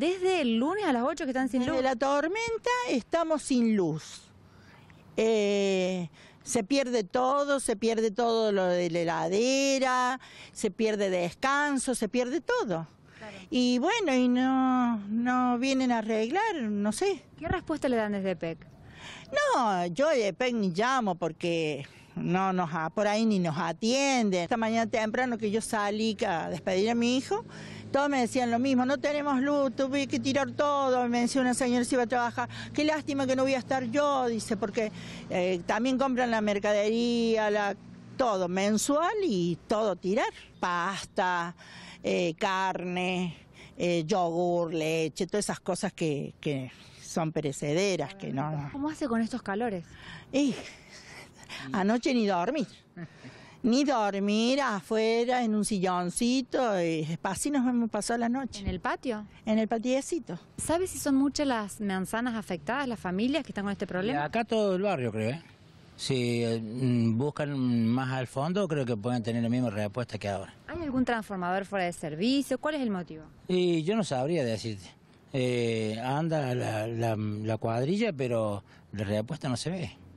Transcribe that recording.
Desde el lunes a las 8 que están sin luz. Desde la tormenta estamos sin luz. Eh, se pierde todo, se pierde todo lo de la heladera, se pierde descanso, se pierde todo. Y bueno, y no, no vienen a arreglar, no sé. ¿Qué respuesta le dan desde PEC? No, yo de PEC ni llamo porque no nos por ahí ni nos atiende. Esta mañana temprano que yo salí a despedir a mi hijo, todos me decían lo mismo, no tenemos luz, tuve que tirar todo, me decía una señora si iba a trabajar, qué lástima que no voy a estar yo, dice, porque eh, también compran la mercadería, la, todo mensual y todo tirar, pasta, eh, carne, eh, yogur, leche, todas esas cosas que, son perecederas, que no... ¿Cómo hace con estos calores? Mm. Anoche ni dormir. Ni dormir afuera en un silloncito, y eh, así nos hemos pasado la noche. ¿En el patio? En el patiecito. ¿Sabes si son muchas las manzanas afectadas, las familias que están con este problema? Acá todo el barrio, creo. ¿eh? Si mm, buscan más al fondo, creo que pueden tener la misma respuesta que ahora. ¿Hay algún transformador fuera de servicio? ¿Cuál es el motivo? Y yo no sabría decirte. Eh, anda la, la, cuadrilla, pero la respuesta no se ve.